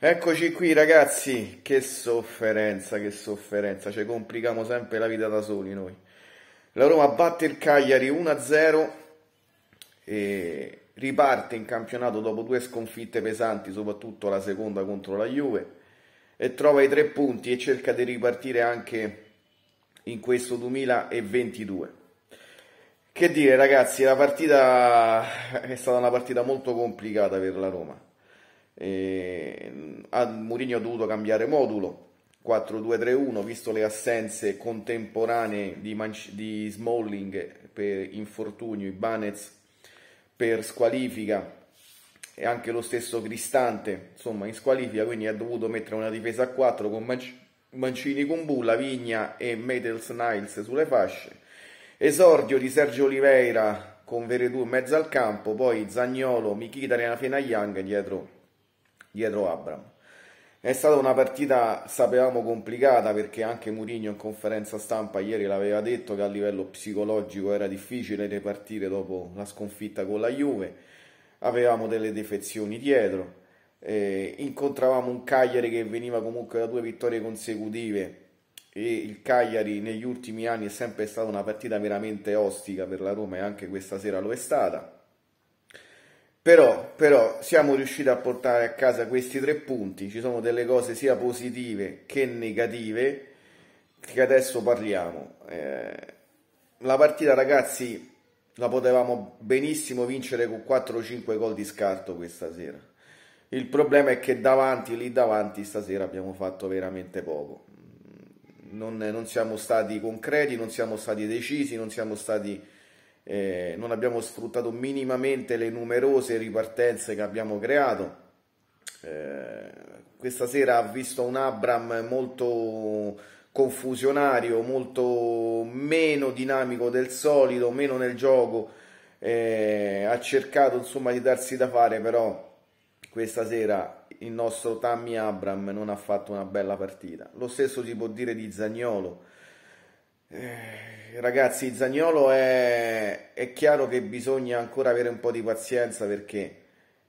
Eccoci qui ragazzi, che sofferenza, che sofferenza, ci complichiamo sempre la vita da soli noi. La Roma batte il Cagliari 1-0 e riparte in campionato dopo due sconfitte pesanti, soprattutto la seconda contro la Juve, e trova i tre punti e cerca di ripartire anche in questo 2022. Che dire ragazzi, la partita è stata una partita molto complicata per la Roma eh, Mourinho ha dovuto cambiare modulo 4-2-3-1 visto le assenze contemporanee di, Manc- di Smalling per infortunio, i Ibanez per squalifica e anche lo stesso Cristante insomma in squalifica quindi ha dovuto mettere una difesa a 4 con Manc- Mancini con Bulla, Vigna e Metels Niles sulle fasce esordio di Sergio Oliveira con Veredù in mezzo al campo poi Zagnolo, Michita, Rena Fena Young dietro dietro Abram. È stata una partita, sapevamo, complicata perché anche Mourinho in conferenza stampa ieri l'aveva detto che a livello psicologico era difficile ripartire dopo la sconfitta con la Juve, avevamo delle defezioni dietro, eh, incontravamo un Cagliari che veniva comunque da due vittorie consecutive e il Cagliari negli ultimi anni è sempre stata una partita veramente ostica per la Roma e anche questa sera lo è stata. Però, però siamo riusciti a portare a casa questi tre punti, ci sono delle cose sia positive che negative che adesso parliamo. Eh, la partita ragazzi la potevamo benissimo vincere con 4-5 gol di scarto questa sera. Il problema è che davanti, lì davanti, stasera abbiamo fatto veramente poco. Non, non siamo stati concreti, non siamo stati decisi, non siamo stati eh, non abbiamo sfruttato minimamente le numerose ripartenze che abbiamo creato. Eh, questa sera ha visto un Abram molto confusionario, molto meno dinamico del solito, meno nel gioco. Eh, ha cercato insomma di darsi da fare, però questa sera il nostro Tammy Abram non ha fatto una bella partita. Lo stesso si può dire di Zagnolo eh, ragazzi, Zagnolo è, è, chiaro che bisogna ancora avere un po' di pazienza perché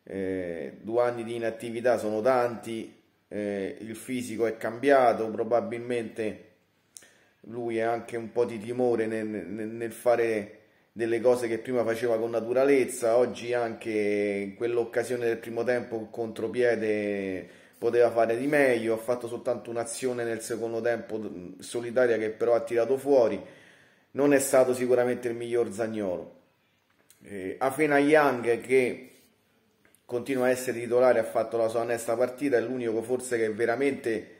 eh, due anni di inattività sono tanti, eh, il fisico è cambiato, probabilmente lui ha anche un po' di timore nel, nel, nel fare delle cose che prima faceva con naturalezza, oggi anche in quell'occasione del primo tempo contropiede poteva fare di meglio, ha fatto soltanto un'azione nel secondo tempo solitaria che però ha tirato fuori, non è stato sicuramente il miglior Zagnolo. Eh, Afena Young che continua a essere titolare, ha fatto la sua onesta partita, è l'unico forse che veramente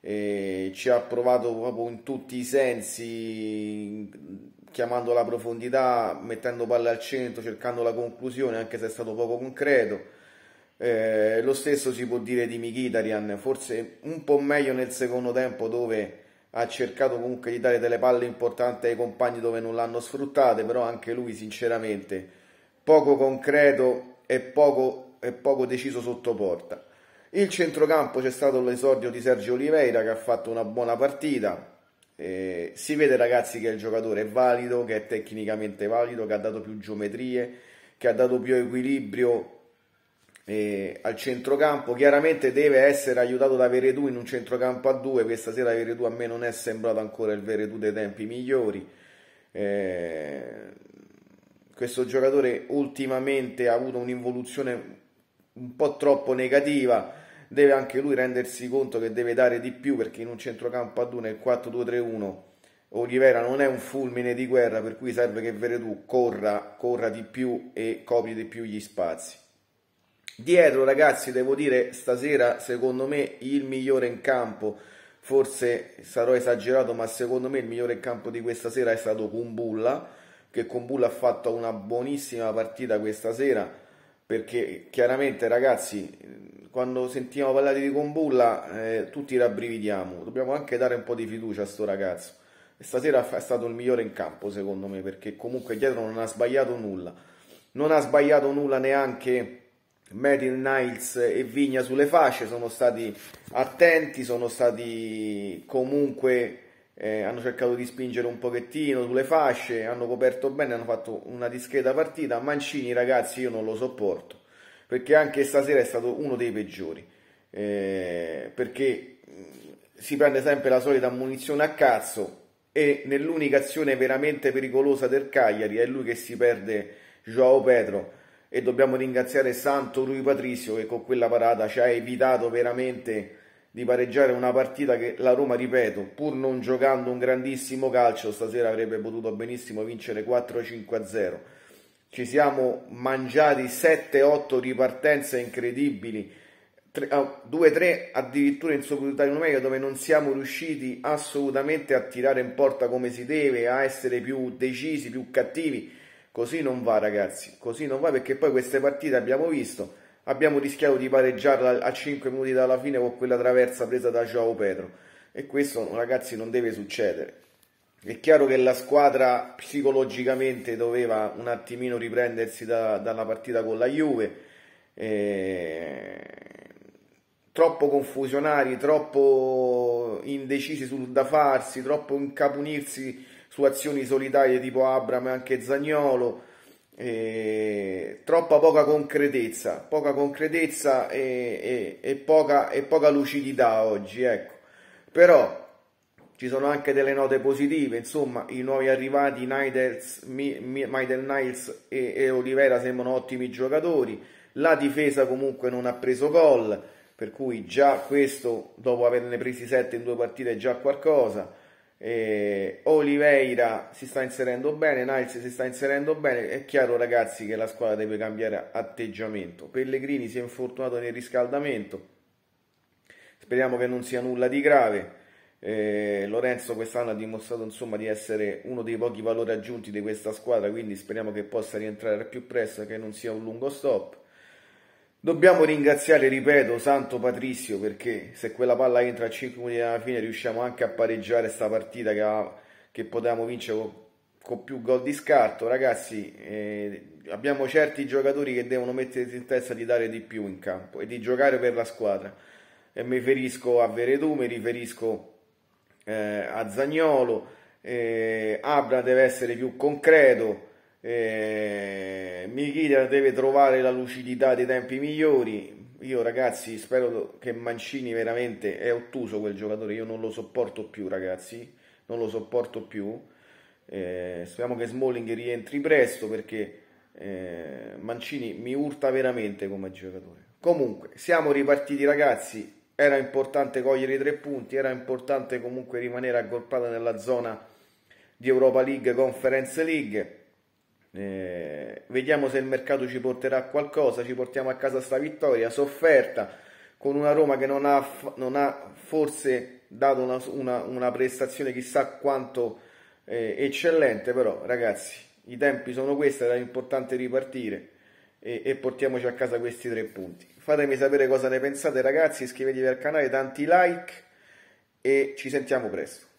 eh, ci ha provato proprio in tutti i sensi, chiamando la profondità, mettendo palle al centro, cercando la conclusione, anche se è stato poco concreto eh, lo stesso si può dire di Michitarian, forse un po' meglio nel secondo tempo dove ha cercato comunque di dare delle palle importanti ai compagni dove non l'hanno sfruttate, però anche lui sinceramente poco concreto e poco, e poco deciso sotto porta. Il centrocampo c'è stato l'esordio di Sergio Oliveira che ha fatto una buona partita. Eh, si vede ragazzi che il giocatore è valido, che è tecnicamente valido, che ha dato più geometrie, che ha dato più equilibrio eh, al centrocampo chiaramente deve essere aiutato da Veredù in un centrocampo a due questa sera Veredù a me non è sembrato ancora il Veredù dei tempi migliori eh, questo giocatore ultimamente ha avuto un'involuzione un po' troppo negativa deve anche lui rendersi conto che deve dare di più perché in un centrocampo a due nel 4-2-3-1 Olivera non è un fulmine di guerra per cui serve che Veredù corra, corra di più e copri di più gli spazi Dietro ragazzi devo dire stasera secondo me il migliore in campo, forse sarò esagerato ma secondo me il migliore in campo di questa sera è stato Kumbulla, che Kumbulla ha fatto una buonissima partita questa sera perché chiaramente ragazzi quando sentiamo parlare di Kumbulla eh, tutti rabbrividiamo, dobbiamo anche dare un po' di fiducia a sto ragazzo. stasera è stato il migliore in campo secondo me perché comunque dietro non ha sbagliato nulla, non ha sbagliato nulla neanche Metin, Niles e Vigna sulle fasce sono stati attenti, sono stati comunque, eh, hanno cercato di spingere un pochettino sulle fasce, hanno coperto bene, hanno fatto una discreta partita. Mancini ragazzi io non lo sopporto, perché anche stasera è stato uno dei peggiori, eh, perché si prende sempre la solita munizione a cazzo e nell'unica azione veramente pericolosa del Cagliari è lui che si perde Joao Pedro e dobbiamo ringraziare Santo Rui Patrizio che con quella parata ci ha evitato veramente di pareggiare una partita che la Roma, ripeto, pur non giocando un grandissimo calcio, stasera avrebbe potuto benissimo vincere 4-5-0. Ci siamo mangiati 7-8 ripartenze incredibili, 2-3 ah, addirittura in superiorità numerica dove non siamo riusciti assolutamente a tirare in porta come si deve, a essere più decisi, più cattivi Così non va ragazzi, così non va perché poi queste partite abbiamo visto, abbiamo rischiato di pareggiarla a 5 minuti dalla fine con quella traversa presa da Joao Petro e questo ragazzi non deve succedere. È chiaro che la squadra psicologicamente doveva un attimino riprendersi da, dalla partita con la Juve, eh, troppo confusionari, troppo indecisi sul da farsi, troppo incapunirsi su azioni solitarie tipo Abram e anche Zagnolo. Eh, troppa poca concretezza, poca concretezza e, e, e, poca, e poca lucidità oggi, ecco. Però ci sono anche delle note positive, insomma i nuovi arrivati Niders, Maiden Niles e, e, Olivera sembrano ottimi giocatori, la difesa comunque non ha preso gol, per cui già questo dopo averne presi 7 in due partite è già qualcosa, e eh, Oliveira si sta inserendo bene, Niles si sta inserendo bene, è chiaro ragazzi che la squadra deve cambiare atteggiamento. Pellegrini si è infortunato nel riscaldamento, speriamo che non sia nulla di grave. Eh, Lorenzo quest'anno ha dimostrato insomma, di essere uno dei pochi valori aggiunti di questa squadra, quindi speriamo che possa rientrare al più presto che non sia un lungo stop. Dobbiamo ringraziare, ripeto, Santo Patrizio perché se quella palla entra a 5 minuti alla fine riusciamo anche a pareggiare questa partita che, che, potevamo vincere con, con più gol di scarto. Ragazzi, eh, abbiamo certi giocatori che devono mettere in testa di dare di più in campo e di giocare per la squadra. E mi riferisco a Veredù, mi riferisco eh, a Zagnolo, eh, Abra deve essere più concreto. Eh, Michita deve trovare la lucidità dei tempi migliori. Io ragazzi spero che Mancini veramente è ottuso quel giocatore, io non lo sopporto più ragazzi, non lo sopporto più. Eh, speriamo che Smalling rientri presto perché eh, Mancini mi urta veramente come giocatore. Comunque, siamo ripartiti ragazzi, era importante cogliere i tre punti, era importante comunque rimanere aggolpata nella zona di Europa League, Conference League eh, vediamo se il mercato ci porterà a qualcosa, ci portiamo a casa sta vittoria, sofferta con una Roma che non ha, non ha forse dato una, una, una, prestazione chissà quanto eh, eccellente, però ragazzi i tempi sono questi, era importante ripartire e, e, portiamoci a casa questi tre punti. Fatemi sapere cosa ne pensate ragazzi, iscrivetevi al canale, tanti like e ci sentiamo presto.